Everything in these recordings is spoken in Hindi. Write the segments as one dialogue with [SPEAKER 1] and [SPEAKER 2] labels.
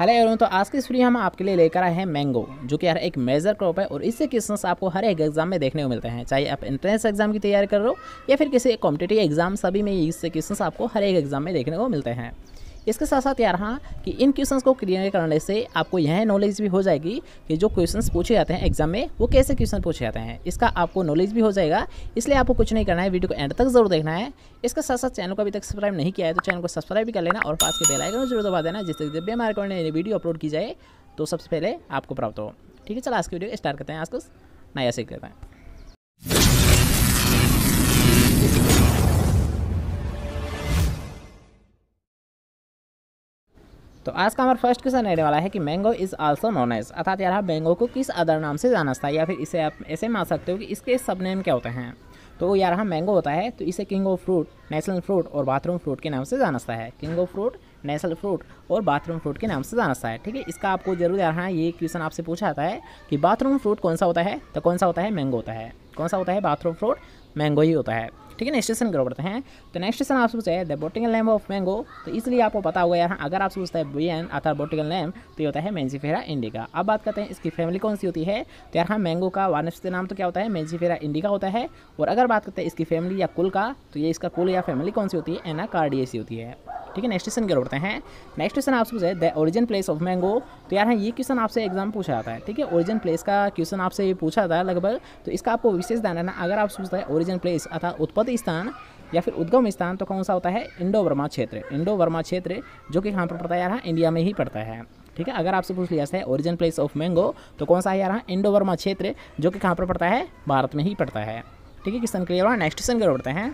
[SPEAKER 1] हेलो एवरीवन तो आज की इस वीडियो हम आपके लिए लेकर आए हैं मैंगो जो कि यार एक मेजर क्रॉप है और इससे क्वेश्चंस आपको हर एक एग्जाम में देखने को मिलते हैं चाहे आप एंट्रेंस एग्जाम की तैयारी कर रहे हो या फिर किसी कॉम्पिटेटिव एग्जाम सभी में इससे क्वेश्चंस आपको हर एक एग्जाम में देखने को मिलते हैं इसके साथ साथ यार हाँ कि इन क्वेश्चंस को क्लियर करने से आपको यह नॉलेज भी हो जाएगी कि जो क्वेश्चंस पूछे जाते हैं एग्जाम में वो कैसे क्वेश्चन पूछे जाते हैं इसका आपको नॉलेज भी हो जाएगा इसलिए आपको कुछ नहीं करना है वीडियो को एंड तक जरूर देखना है इसके साथ साथ चैनल को अभी तक सब्सक्राइब नहीं किया है तो चैनल को सब्सक्राइब भी कर लेना और पास के बेलाइकन जरूर दबा देना जिससे जब भी हमारे अकाउंट वीडियो अपलोड की जाए तो सबसे पहले आपको प्राप्त हो ठीक है चल आज की वीडियो स्टार्ट करते हैं आज कुछ नया सीख लेते हैं तो आज का हमारा फर्स्ट क्वेश्चन रहने वाला है कि mango is also known as अर्थात यार मैंगो को किस अदर नाम से जाना था या फिर इसे आप ऐसे मान सकते हो कि इसके सब नेम क्या होते हैं तो यार मैंगो हाँ, होता है तो इसे king of fruit national fruit और बाथरूम फ्रूट के नाम से जाना है king of fruit national fruit और बाथरूम फ्रूट के नाम से जाना है ठीक है इसका आपको जरूर यार हाँ ये क्वेश्चन आपसे पूछा जाता है कि बाथरूम फ्रूट कौन सा होता है तो कौन सा होता है मैंगो होता है कौन सा होता है बाथरूम फ्रूट मैंगो ही होता है ठीक है नेक्स्ट क्वेश्चन करो करते हैं तो नेक्स्ट क्वेश्चन आप सोचते हैं the botanical name of mango तो इसलिए आपको पता होगा यार अगर आप सोचते हैं बी एन अर्थात बोटिकल नेम तो ये होता है मेंजीफेरा इंडिका अब बात करते हैं इसकी फैमिली कौन सी होती है तो यार हाँ मैंगो का वानस्पति नाम तो क्या होता है मेंजीफेरा इंडिका होता है और अगर बात करते हैं इसकी फैमिली या कुल का तो ये इसका कुल या फैमिली कौन सी होती है एना कार्डियसी होती है ठीक है नेक्स्ट क्वेश्चन क्या बढ़ते हैं नेक्स्ट क्वेश्चन आपसे पूछा है the origin place of mango तो यार है हाँ, ये क्वेश्चन आपसे एग्जाम पूछा जाता है ठीक है ओरिजिन प्लेस का क्वेश्चन आपसे ये पूछा जाता है लगभग तो इसका आपको विशेष ध्यान रहना अगर आपसे पूछता है ओरिजिन प्लेस अर्थात उत्पत्ति स्थान या फिर उद्गम स्थान तो कौन सा होता है इंडो वर्मा क्षेत्र इंडो वर्मा क्षेत्र जो कि कहाँ पर पड़ता है यार इंडिया हाँ, में ही पड़ता है ठीक है अगर आपसे पूछ लिया है ओरिजिन प्लेस ऑफ मैंगो तो कौन सा है यार इंडो हाँ, वर्मा क्षेत्र जो कि कहाँ पर पड़ता है भारत में ही पड़ता है ठीक है क्वेश्चन क्लियर हुआ नेक्स्ट क्वेश्चन क्या बढ़ते हैं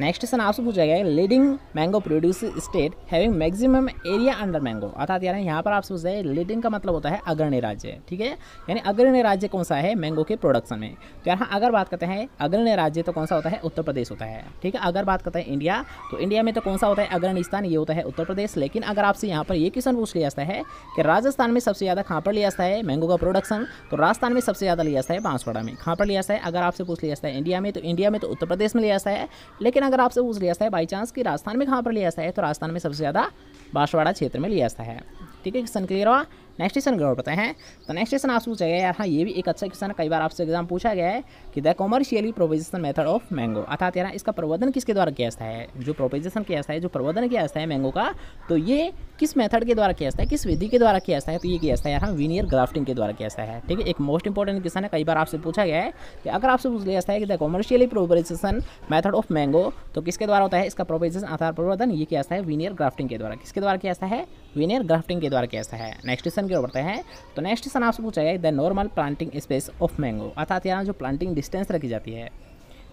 [SPEAKER 1] नेक्स्ट क्वेश्चन आपसे पूछा गया है leading mango produce state having maximum area under mango अर्थात यार यहाँ पर आपसे पूछा है लीडिंग का मतलब होता है अग्रणी राज्य ठीक है यानी अग्रणी राज्य कौन सा है मैंगो के प्रोडक्शन में तो यार हाँ, अगर बात करते हैं अग्रणी राज्य तो कौन सा होता है उत्तर प्रदेश होता है ठीक है अगर बात करते हैं इंडिया तो इंडिया में तो कौन सा होता है अग्रणी स्थान ये होता है उत्तर प्रदेश लेकिन अगर आपसे यहाँ पर ये क्वेश्चन पूछ लिया जाता है कि राजस्थान में सबसे ज़्यादा कहाँ पर लिया जाता है मैंगो का प्रोडक्शन तो राजस्थान में सबसे ज़्यादा लिया जाता है बांसवाड़ा में कहाँ पर लिया जाता है अगर आपसे पूछ लिया जाता है इंडिया में तो इंडिया में तो उत्तर प्रदेश में लिया जाता है लेकिन अगर आपसे पूछ लिया है बाई चांस कि राजस्थान में कहाँ पर लिया है तो राजस्थान में सबसे ज़्यादा बांसवाड़ा क्षेत्र में लिया जाता है ठीक है क्वेश्चन क्लियर हुआ नेक्स्ट क्वेश्चन गौर बताए हैं तो नेक्स्ट क्वेश्चन आपसे पूछा गया यार हाँ ये भी एक अच्छा क्वेश्चन है कई बार आपसे एग्जाम पूछा गया है कि the commercially proposition method of mango अर्थात यार इसका प्रबंधन किसके द्वारा किया जाता है जो प्रोपोजिशन किया जाता है जो प्रबंधन किया जाता है मैंगो का तो ये किस मेथड के द्वारा किया जाता है किस विधि के द्वारा किया जाता है तो ये किया जाता है यार विनियर ग्राफ्टिंग के द्वारा किया जाता है ठीक है एक मोस्ट इंपॉर्टेंट क्वेश्चन है कई बार आपसे पूछा गया है कि अगर आपसे पूछ लिया जाता है कि the commercially proposition method of mango तो किसके द्वारा होता है इसका प्रोपोजिशन आधार प्रबंधन ये किया जाता है विनियर ग्राफ्टिंग के द्वारा किसके द्वारा किया जाता है विनियर ग्राफ्टिंग के द्वारा किया जाता है नेक्स्ट क्वेश्चन क्वेश्चन की ओर बढ़ते हैं तो नेक्स्ट क्वेश्चन आपसे पूछा गया the normal planting space of mango अर्थात यहाँ जो प्लांटिंग डिस्टेंस रखी जाती है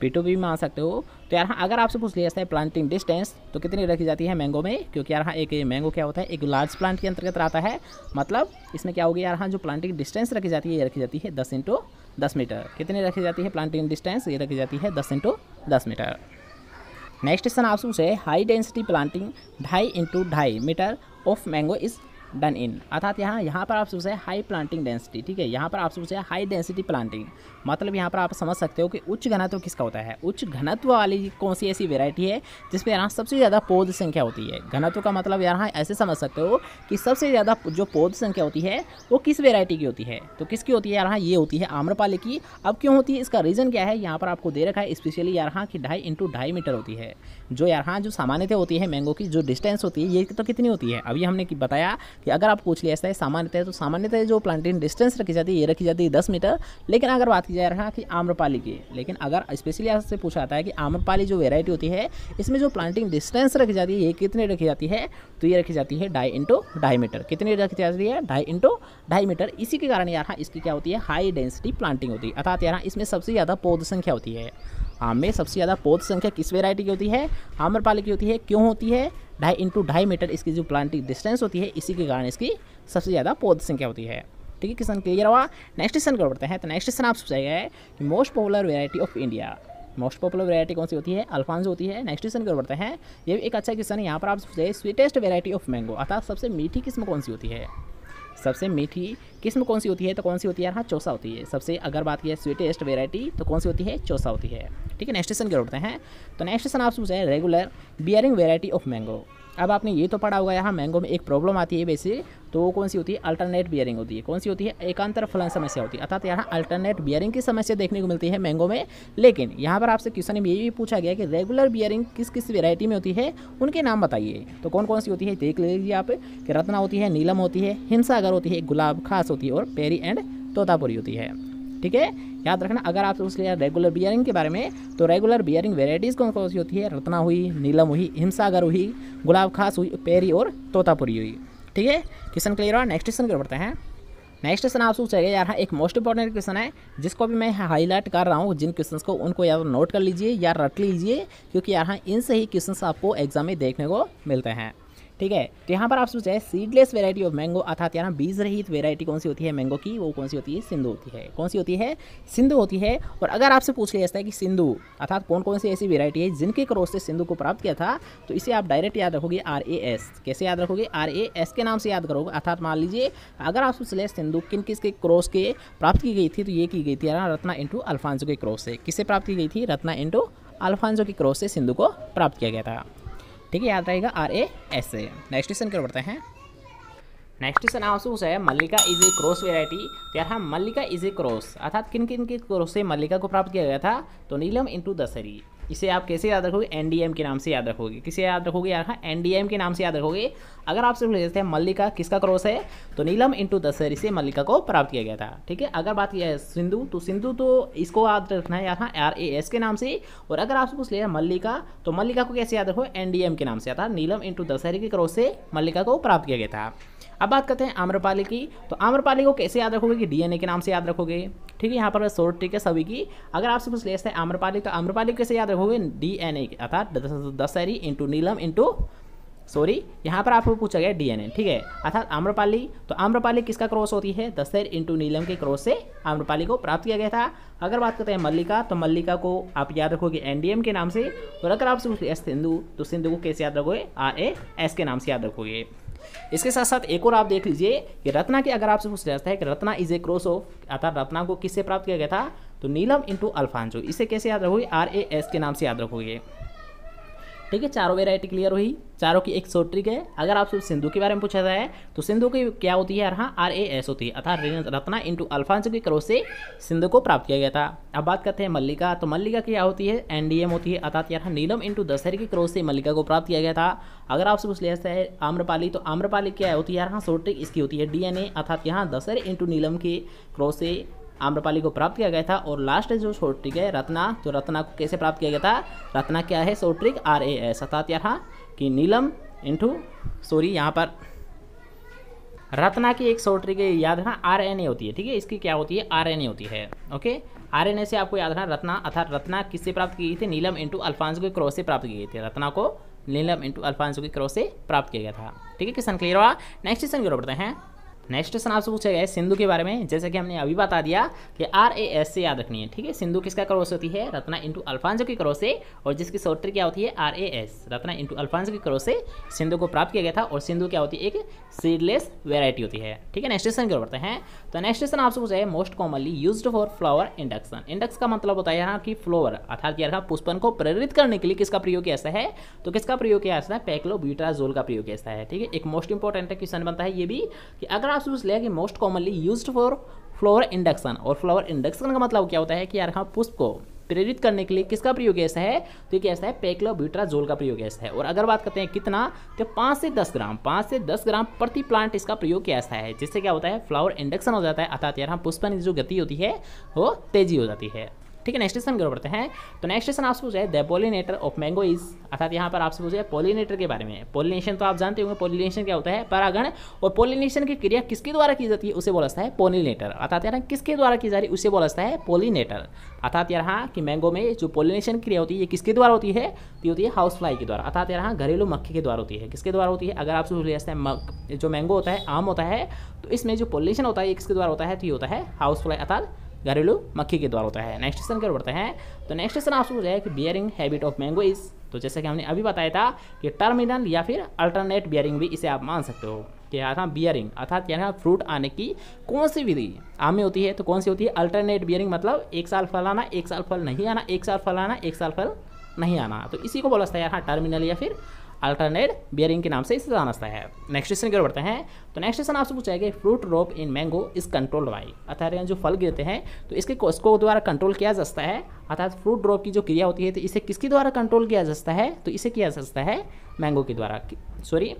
[SPEAKER 1] पी टू बी में आ सकते हो तो यार हाँ अगर आपसे पूछ लिया जाता है प्लांटिंग डिस्टेंस तो कितनी रखी जाती है मैंगो में क्योंकि यार हाँ एक मैंगो क्या होता है एक लार्ज प्लांट के अंतर्गत आता है मतलब इसमें क्या होगी यार हाँ जो प्लांटिंग डिस्टेंस रखी जाती है ये रखी जाती है दस इंटू दस मीटर कितनी रखी जाती है प्लांटिंग डिस्टेंस ये रखी जाती है दस इंटू दस मीटर नेक्स्ट क्वेश्चन आपसे पूछे हाई डेंसिटी प्लांटिंग ढाई इंटू ढाई metre of mango is done in अर्थात यहाँ यहाँ पर आप सोच हाई प्लांटिंग डेंसिटी ठीक है यहाँ पर आप सोच हाई डेंसिटी प्लांटिंग मतलब यहाँ पर आप समझ सकते हो कि उच्च घनत्व किसका होता है उच्च घनत्व वाली कौन सी ऐसी वेरायटी है जिसमें यहाँ सबसे ज़्यादा पौध संख्या होती है घनत्व का मतलब यहाँ ऐसे समझ सकते हो कि सबसे ज़्यादा जो पौध संख्या होती है वो किस वेरायटी की होती है तो किसकी होती है यहाँ ये होती है आम्रपाली की अब क्यों होती है इसका रीज़न क्या है यहाँ पर आपको दे रखा है स्पेशली यहाँ की ढाई इंटू ढाई मीटर होती है जो यहाँ जो सामान्यतः होती है मैंगो की जो डिस्टेंस होती है ये तो कितनी होती है अभी हमने बताया कि अगर आप पूछ लिया ऐसा है सामान्यतः तो सामान्यतः जो प्लांटिंग डिस्टेंस रखी जाती है ये रखी जाती है दस मीटर लेकिन अगर बात की जाए रहा कि आम्रपाली की लेकिन अगर स्पेशली आपसे पूछा जाता है कि आम्रपाली जो वेराइटी होती है इसमें जो प्लांटिंग डिस्टेंस रखी जाती है ये कितनी रखी जाती है तो ये रखी जाती है ढाई इंटू ढाई मीटर कितनी रखी जाती है ढाई इंटू ढाई मीटर इसी के कारण यहाँ इसकी क्या होती है हाई डेंसिटी प्लांटिंग होती है अर्थात यहाँ इसमें सबसे ज़्यादा पौध संख्या होती है आम हाँ, में सबसे ज़्यादा पौध संख्या किस वेरायटी की होती है आम्र पाली की होती है क्यों होती है ढाई इंटू ढाई मीटर इसकी जो प्लांटिंग डिस्टेंस होती है इसी के कारण इसकी सबसे ज़्यादा पौध संख्या होती है ठीक है किसान क्लियर हुआ नेक्स्ट क्वेश्चन कर बढ़ते हैं तो नेक्स्ट क्वेश्चन आपसे पूछा गया है कि most popular variety of India most popular variety कौन सी होती है अल्फांस होती है नेक्स्ट क्वेश्चन कर बढ़ते हैं ये भी एक अच्छा क्वेश्चन है यहाँ पर आप पूछे स्वीटेस्ट वेरायटी ऑफ मैंगो अर्थात सबसे मीठी किस्म कौन सी होती है सबसे मीठी किस्म कौन सी होती है तो कौन सी होती है हाँ चौसा होती है सबसे अगर बात की है स्वीटेस्ट वेराइटी तो कौन सी होती है चौसा होती है ठीक है नेक्स्ट क्वेश्चन क्या उठते हैं तो नेक्स्ट क्वेश्चन आपसे पूछा है regular bearing variety of mango अब आपने ये तो पढ़ा होगा यहाँ मैंगो में एक प्रॉब्लम आती है वैसे तो वो कौन सी होती है अल्टरनेट बियरिंग होती है कौन सी होती है एकांतर फलन समस्या होती है अर्थात यहाँ अल्टरनेट बियरिंग की समस्या देखने को मिलती है मैंगो में लेकिन यहाँ पर आपसे क्वेश्चन में ये भी पूछा गया कि रेगुलर बियरिंग किस किस वेरायटी में होती है उनके नाम बताइए तो कौन कौन सी होती है देख लीजिए आप कि रत्ना होती है नीलम होती है हिंसागर होती है गुलाब खास होती है और पेरी एंड तोतापुरी होती है ठीक है याद रखना अगर आप पूछ लिया रेगुलर बियरिंग के बारे में तो रेगुलर बियरिंग वेराइटीज़ कौन कौन सी होती है रत्ना हुई नीलम हुई हिमसागर हुई गुलाब खास हुई पेरी और तोतापुरी हुई ठीक है क्वेश्चन क्लियर हुआ नेक्स्ट क्वेश्चन क्या पड़ते हैं नेक्स्ट क्वेश्चन आप सोच रहे यार एक मोस्ट इंपॉर्टेंट क्वेश्चन है जिसको भी मैं हाईलाइट कर रहा हूँ जिन क्वेश्चंस को उनको या नोट कर लीजिए या रट लीजिए क्योंकि हाँ इनसे ही क्वेश्चंस आपको एग्जाम में देखने को मिलते हैं ठीक है तो यहाँ पर आप सोचा है सीडलेस वेरायटी ऑफ मैंगो अर्थात यहाँ बीज रहित वेरायटी कौन सी होती है मैंगो की वो कौन सी होती है सिंधु होती है कौन सी होती है सिंधु होती है और अगर आपसे पूछ लिया जाता है कि सिंधु अर्थात कौन कौन सी ऐसी वेरायटी है जिनके क्रॉस से सिंधु को प्राप्त किया था तो इसे आप डायरेक्ट याद रखोगे आर ए एस कैसे याद रखोगे आर ए एस के नाम से याद करोगे अर्थात मान लीजिए अगर आप सोच लिया सिंधु किन किसके क्रॉस के प्राप्त की गई थी तो ये की गई थी रत्ना इंटू अल्फांसो के क्रॉस से किसे प्राप्त की गई थी रत्ना इंटू अल्फांसो के क्रॉस से सिंधु को प्राप्त किया गया था ठीक है याद रहेगा R A S A next question क्या बढ़ते हैं नेक्स्ट क्वेश्चन आंसू है Mallika is a cross variety तो यार हाँ मल्लिका इज ए क्रॉस अर्थात किन किन के क्रॉस से मल्लिका को प्राप्त किया गया था तो नीलम इंटू दशहरी इसे आप कैसे याद रखोगे एनडीएम के नाम से याद रखोगे किसे याद रखोगे यार हाँ एनडीएम के नाम से याद रखोगे अगर आप सिर्फ लेते हैं मल्लिका किसका क्रॉस है तो नीलम इंटू दशहरी से मल्लिका को प्राप्त किया गया था ठीक है अगर बात किया है सिंधु तो सिंधु तो इसको याद रखना है यार हाँ आर ए एस के नाम से और अगर आपसे पूछ लिया मल्लिका तो मल्लिका को कैसे याद रखो एनडीएम के नाम से याद नीलम इंटू दशहरी के क्रॉस से मल्लिका को प्राप्त किया गया था अब बात करते हैं आम्रपाली की तो आम्रपाली को कैसे याद रखोगे कि डीएनए के नाम से याद रखोगे ठीक है यहाँ पर शोर्ट ट्रिक है सभी की अगर आपसे कुछ लेस है आम्रपाली तो आम्रपाली कैसे याद रखोगे डीएनए अर्थात Dasheri into Neelam into sorry यहाँ पर आपको पूछा गया डीएनए ठीक है अर्थात आम्रपाली तो आम्रपाली किसका क्रॉस होती है दशहर इंटू नीलम के क्रॉस से आम्रपाली को प्राप्त किया गया था अगर बात करते हैं मल्लिका तो मल्लिका को आप याद रखोगे एनडीएम के नाम से और अगर आपसे पूछ एस सिंधु तो सिंधु को कैसे याद रखोगे आर ए एस के नाम से याद रखोगे इसके साथ साथ एक और आप देख लीजिए कि रत्ना के अगर आपसे पूछा जाता है कि Ratna is a cross of अर्थात रत्ना को किससे प्राप्त किया गया था तो नीलम इंटू अल्फांजो इसे कैसे याद रखोगे आर ए एस के नाम से याद रखोगे ठीक है चारों वेरायटी क्लियर हुई चारों की एक शॉर्ट ट्रिक है अगर आपसे सिंधु के बारे में पूछा जाए तो सिंधु की क्या होती है यहाँ आर ए एस होती है अर्थात रत्ना इंटू अल्फांसो की क्रोध से सिंधु को प्राप्त किया गया था अब बात करते हैं मल्लिका तो मल्लिका क्या होती है एनडीएम होती है अर्थात यहाँ नीलम इंटू दशहरी की क्रोध से मल्लिका को प्राप्त किया गया था अगर आपसे पूछ लिया है आम्रपाली तो आम्रपाली क्या होती है यहाँ शॉर्ट ट्रिक इसकी होती है डी अर्थात यहाँ दशहरी इंटू नीलम के क्रोध से आम्रपाली को प्राप्त किया गया था और लास्ट जो शॉर्ट ट्रिक है रत्ना तो रत्ना को कैसे प्राप्त किया गया था रत्ना क्या है सोट्रिक ट्रिक आर ए एस अर्थात यहाँ कि नीलम इंटू सॉरी यहाँ पर रत्ना की एक सोट्रिक ट्रिक याद रखना आर एन ए होती है ठीक है इसकी क्या होती है आर एन ए होती है ओके आर एन ए से आपको याद रखना रत्ना अर्थात रत्ना किससे प्राप्त की गई थी नीलम इंटू अल्फांसो के क्रॉस से प्राप्त की गई थी रत्ना को नीलम इंटू अल्फांसो के क्रॉस से प्राप्त किया गया था ठीक है क्वेश्चन क्लियर हुआ नेक्स्ट क्वेश्चन की ओर बढ़ते हैं नेक्स्ट क्वेश्चन आपसे पूछा गया है सिंधु के बारे में जैसे कि हमने अभी बता दिया कि आर ए एस से याद रखनी है ठीक है सिंधु किसका क्रॉस होती है रत्ना इंटू अल्फांजो की क्रॉस से और जिसकी सोटर क्या होती है R A S Ratna into Alphonso की क्रॉस से सिंधु को प्राप्त किया गया था और सिंधु क्या होती है एक सीडलेस वेरायटी होती है ठीक है नेक्स्ट क्वेश्चन की ओर बढ़ते हैं तो नेक्स्ट क्वेश्चन आपसे पूछा है most commonly use for flower induction इंडक्स का मतलब होता है यहाँ की फ्लोवर अर्थात यहाँ पुष्पन को प्रेरित करने के लिए किसका प्रयोग किया जाता है तो किसका प्रयोग किया जाता है पैक्लो ब्यूट्राजोल का प्रयोग किया जाता है ठीक है एक मोस्ट इंपॉर्टेंट क्वेश्चन बनता है ये भी कि अगर क्लास यूज लिया कि most commonly use for flower induction और फ्लावर इंडक्शन का मतलब क्या होता है कि यार हाँ पुष्प को प्रेरित करने के लिए किसका प्रयोग ऐसा है तो ये ऐसा है पेक्लोब्यूट्राजोल का प्रयोग ऐसा है और अगर बात करते हैं कितना तो पाँच से दस ग्राम पाँच से दस ग्राम प्रति प्लांट इसका प्रयोग कैसा है जिससे क्या होता है फ्लावर इंडक्शन हो जाता है अर्थात यार हाँ पुष्पन की जो गति होती है वो तेजी हो जाती है ठीक है नेक्स्ट क्वेश्चन की ओर बढ़ते हैं तो नेक्स्ट क्वेश्चन आपसे पूछा है the pollinator of mango is अर्थात यहाँ पर आपसे पूछा है पोलिनेटर के बारे में पोलिनेशन तो आप जानते होंगे पोलिनेशन क्या होता है परागण और पोलिनेशन की क्रिया किसके द्वारा की जाती है उसे बोला जाता है पोलिनेटर अर्थात यहाँ किसके द्वारा की जा रही है उसे बोला जाता है पोलिनेटर अर्थात यहाँ कि मैंगो में जो पोलिनेशन क्रिया होती है ये किसके द्वारा होती है तो होती है हाउस फ्लाई के द्वारा अर्थात यहाँ घरेलू मक्खी के द्वारा होती है किसके द्वारा होती है अगर आपसे पूछ लिया है जो मैंगो होता है आम होता है तो इसमें जो पोलिनेशन होता है ये किसके द्वारा होता है तो ये होता है हाउस फ्लाई अर्थात घरेलू मक्खी के द्वारा होता है नेक्स्ट क्वेश्चन क्या बढ़ते हैं तो नेक्स्ट क्वेश्चन आपसे पूछा है कि bearing habit of mango is तो जैसा कि हमने अभी बताया था कि टर्मिनल या फिर अल्टरनेट बियरिंग भी इसे आप मान सकते हो कि अर्थात बियरिंग अर्थात यहाँ फ्रूट आने की कौन सी विधि आम में होती है तो कौन सी होती है अल्टरनेट बियरिंग मतलब एक साल फल आना एक साल फल नहीं आना एक साल फल आना एक साल फल नहीं आना तो इसी को बोला जाता है यहाँ टर्मिनल या फिर अल्टरनेट बियरिंग के नाम से इसे जाना जाता है नेक्स्ट क्वेश्चन की ओर बढ़ते हैं तो नेक्स्ट क्वेश्चन आपसे पूछा गया fruit drop in mango is control by अर्थात जो फल गिरते हैं तो इसके इसको द्वारा कंट्रोल किया जा सकता है अर्थात फ्रूट ड्रॉप की जो क्रिया होती है तो इसे किसके द्वारा कंट्रोल किया जा सकता है तो इसे किया जा सकता है मैंगो के द्वारा सॉरी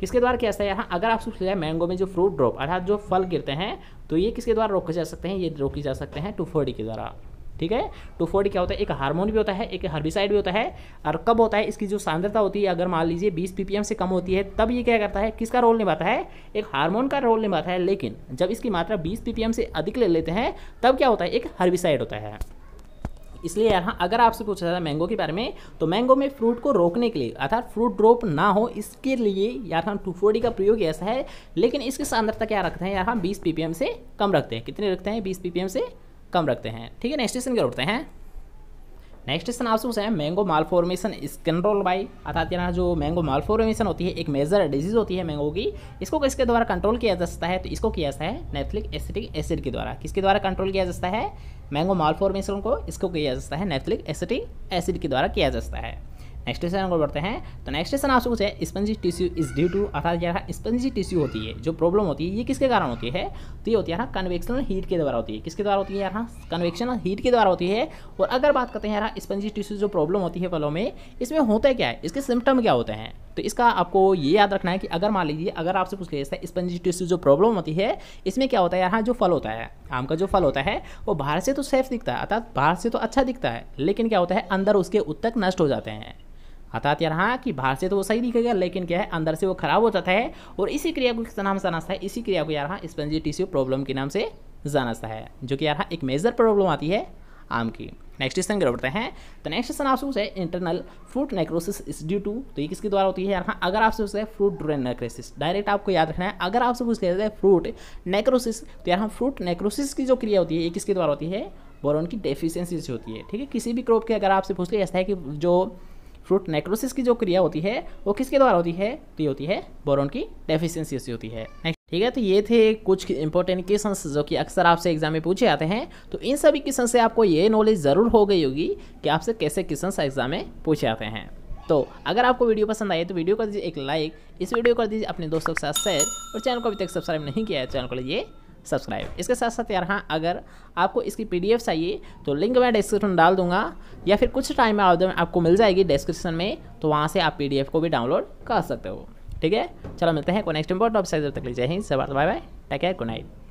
[SPEAKER 1] किसके द्वारा किया जाता है यहाँ अगर आपसे पूछा जाए मैंगो में जो फ्रूट ड्रॉप अर्थात जो फल गिरते हैं तो ये किसके द्वारा रोके जा सकते हैं ये रोके जा सकते हैं टू के द्वारा ठीक है टू फोर्टी क्या होता है एक हार्मोन भी होता है एक हर्बिसाइड भी होता है और कब होता है इसकी जो सांद्रता होती है अगर मान लीजिए 20 पीपीएम से कम होती है तब ये क्या करता है किसका रोल निभाता है एक हार्मोन का रोल निभाता है लेकिन जब इसकी मात्रा 20 पीपीएम से अधिक ले लेते हैं तब क्या होता है एक हर्बिसाइड होता है इसलिए यहाँ अगर आपसे पूछा जाता है मैंगो के बारे में तो मैंगो में फ्रूट को रोकने के लिए अर्थात फ्रूट ड्रॉप ना हो इसके लिए यार हम टू फोर्टी का प्रयोग ऐसा है लेकिन इसकी सांद्रता क्या रखते हैं यार हम बीस पी से कम रखते हैं कितने रखते हैं बीस पी से कम रखते हैं ठीक है नेक्स्ट क्वेश्चन क्या उठते हैं नेक्स्ट क्वेश्चन आपसे पूछा है mango malformation control by अर्थात यहाँ जो मैंगो माल फॉर्मेशन होती है एक मेजर डिजीज होती है मैंगो की इसको किसके द्वारा कंट्रोल किया जा सकता है तो इसको किया जाता है नेथलिक एसिटिक एसिड के द्वारा किसके द्वारा कंट्रोल किया जा सकता है मैंगो माल फॉर्मेशन को इसको किया जा सकता है नेथलिक एसिटिक एसिड के द्वारा किया जा सकता है नेक्स्ट क्वेश्चन को बढ़ते हैं तो नेक्स्ट क्वेश्चन आपसे पूछे spongy tissue is due to अर्थात क्या स्पंजी टिश्यू होती है जो प्रॉब्लम होती है ये किसके कारण होती है तो ये होती है कन्वेक्शनल हीट के द्वारा होती है किसके द्वारा होती है यहाँ कन्वेक्शनल हीट के द्वारा होती है और अगर बात करते हैं यार स्पंजी टिश्यू जो प्रॉब्लम होती है फलों में इसमें होता है क्या है इसके सिम्टम क्या होते हैं तो इसका आपको ये याद रखना है कि अगर मान लीजिए अगर आपसे पूछ लिया जाए स्पंजी टिश्यू जो प्रॉब्लम होती है इसमें क्या होता है यहाँ जो फल होता है आम का जो फल होता है वो बाहर से तो सेफ दिखता है अर्थात बाहर से तो अच्छा दिखता है लेकिन क्या होता है अंदर उसके उत्तक नष्ट हो जाते हैं अर्थात यार हाँ कि बाहर से तो वो सही दिखेगा लेकिन क्या है अंदर से वो खराब हो जाता है और इसी क्रिया को किस नाम से जाना है इसी क्रिया को यार हाँ स्पंजी टिश्यू प्रॉब्लम के नाम से जाना सा है जो कि यार हाँ एक मेजर प्रॉब्लम आती है आम की नेक्स्ट क्वेश्चन की बढ़ते हैं तो नेक्स्ट क्वेश्चन आपसे पूछे internal fruit necrosis is due to तो ये किसके द्वारा होती है यार हाँ अगर आपसे पूछते हैं फ्रूट ड्रेन नेक्रोसिस डायरेक्ट आपको याद रखना है अगर आपसे पूछ लेते हैं फ्रूट नेक्रोसिस तो यार हाँ फ्रूट नेक्रोसिस की जो क्रिया होती है ये किसके द्वारा होती है बोरोन की डेफिशिएंसी से होती है ठीक है किसी भी क्रॉप के अगर आपसे पूछ लिया ऐसा है कि जो फ्रूट नेक्रोसिस की जो क्रिया होती है वो किसके द्वारा होती है तो ये होती है बोरोन की डेफिशिएंसी से होती है ठीक है तो ये थे कुछ इंपॉर्टेंट क्वेश्चंस जो कि अक्सर आपसे एग्जाम में पूछे आते हैं तो इन सभी क्वेश्चन से आपको ये नॉलेज ज़रूर हो गई होगी कि आपसे कैसे क्वेश्चन एग्जाम में पूछे जाते हैं तो अगर आपको वीडियो पसंद आए तो वीडियो कर दीजिए एक लाइक इस वीडियो कर दीजिए अपने दोस्तों के साथ शेयर और चैनल को अभी तक सब्सक्राइब नहीं किया है चैनल तो को लीजिए सब्सक्राइब इसके साथ साथ यार हाँ अगर आपको इसकी पी चाहिए तो लिंक मैं डिस्क्रिप्शन में डाल दूंगा या फिर कुछ टाइम में आपको मिल जाएगी डिस्क्रिप्शन में तो वहाँ से आप पी को भी डाउनलोड कर सकते हो ठीक है चलो मिलते हैं को नेक्स्ट इम्पोर्ट ऑफ साइज तक लीजिए हिंद सब bye bye take care good night